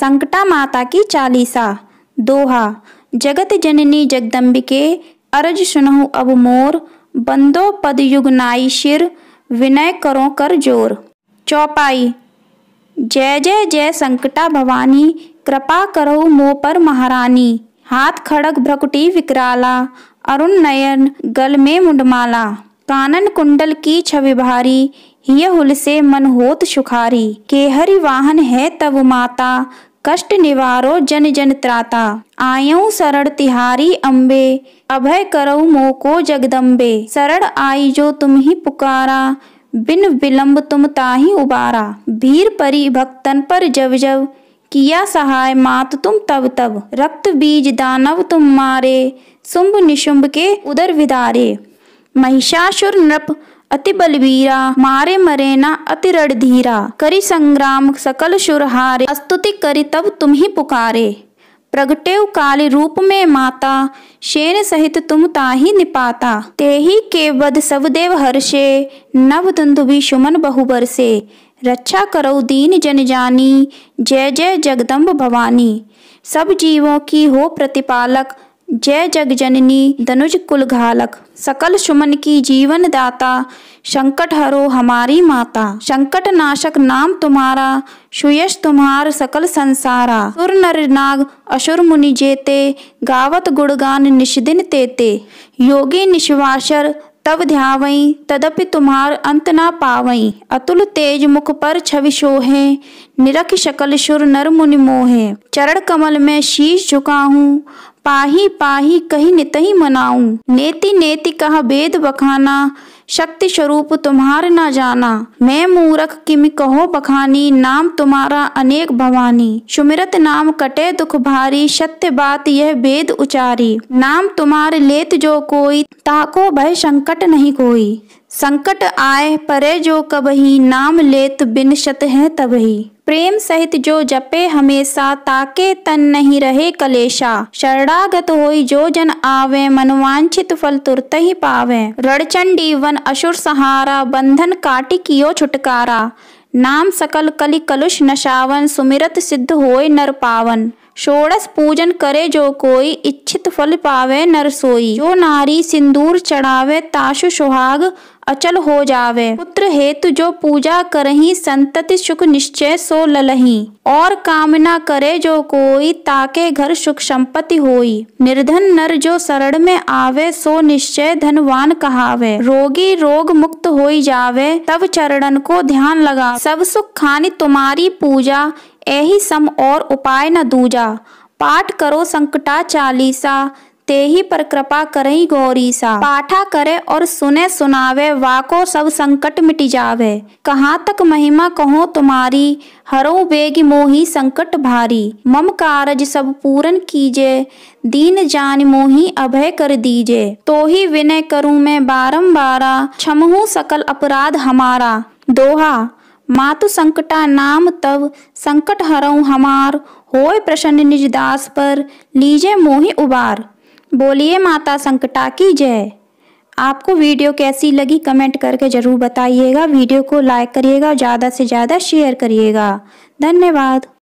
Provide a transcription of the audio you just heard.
संकटा माता की चालीसा दोहा जगत जननी जगदम्बिके अर्ज सुनहु अब मोर बंदो पद युग नाई शिर विनय करो कर जोर चौपाई जय जय जय संकटा भवानी कृपा करो मो पर महारानी हाथ खड़क भ्रकुटी विकराला अरुण नयन गल में मुंडमाला कानन कुंडल की छवि भारी हिय हुल से मन होत सुखारी केहरी वाहन है तब माता कष्ट निवारो जन जन त्राता आयो शरण तिहारी अम्बे अभय करो मोको जगदम्बे शरण आई जो तुम ही पुकारा बिन विलंब तुम ताही उबारा भीर परी भक्तन पर जब जब किया सहाय मात तुम तब तब रक्त बीज दानव तुम मारे शुंभ निशुंभ के उदर विदारे महिषासुर नृप अति बलवीरा मारे मरे ना अति रणधीरा धीरा करी संग्राम सकल सुरहारे अस्तुति करी तब तुम ही पुकारे प्रगटे काली रूप में माता शेन सहित तुम ताही निपाता तेही के सब सबदेव हर्षे नव भी सुमन से रक्षा करो दीन जन जानी जय जय जगदम्ब भवानी सब जीवों की हो प्रतिपालक जय जग जननी कुल कुलघालक सकल सुमन की जीवन दाता संकट हरो हमारी माता संकट नाशक नाम तुम्हारा सुयश तुम्हार सकल संसारा सुर नर नाग असुर मुनि जेते गावत गुणगान निषदिन तेते योगी निश्वासर तब ध्यावई तदपि तुम्हार अंत ना पावई अतुल तेज मुख पर छवि शोहे निरख शकल सुर नर मुनि मोहे चरण कमल में शीश झुका हूँ पाही पाही कही नितही मनाऊं नेति नेति कहा वेद बखाना शक्ति स्वरूप तुम्हार ना जाना मैं मूरख किम कहो बखानी नाम तुम्हारा अनेक भवानी सुमिरत नाम कटे दुख भारी सत्य बात यह बेद उचारी नाम तुम्हार लेत जो कोई ताको भय संकट नहीं कोई संकट आए परे जो कबही नाम लेत बिन शत है तबही प्रेम सहित जो जपे हमेशा ताके तन नहीं रहे कलेशा शरणागत होई जो जन आवे मनवांछित फल तुरत ही पावे रणचंडी वन असुर सहारा बंधन काटि कियो छुटकारा नाम सकल कलि कलुष नशावन सुमिरत सिद्ध होय नर पावन षोड़श पूजन करे जो कोई इच्छित फल पावे नर सोई जो नारी सिंदूर चढ़ावे ताशु सुहाग अचल हो जावे पुत्र हेतु जो पूजा करही संतति सुख निश्चय सो ललही और कामना करे जो कोई ताके घर सुख संपत्ति होई निर्धन नर जो शरण में आवे सो निश्चय धनवान कहावे रोगी रोग मुक्त होई जावे तब चरणन को ध्यान लगा सब सुख खानी तुम्हारी पूजा ऐही सम और उपाय न दूजा पाठ करो संकटा चालीसा तेही पर कृपा गौरी सा पाठा करे और सुने सुनावे वाको सब संकट मिट जावे कहाँ तक महिमा कहो तुम्हारी हरो बेग मोही संकट भारी मम कारज सब पूरन कीजे दीन जान मोही अभय कर दीजे तो ही विनय करूँ मैं बारम्बारा छमहू सकल अपराध हमारा दोहा मातु संकटा नाम तब संकट हरऊ हमार होय प्रसन्न निज दास पर लीजे मोहि उबार बोलिए माता संकटा की जय आपको वीडियो कैसी लगी कमेंट करके ज़रूर बताइएगा वीडियो को लाइक करिएगा और ज़्यादा से ज़्यादा शेयर करिएगा धन्यवाद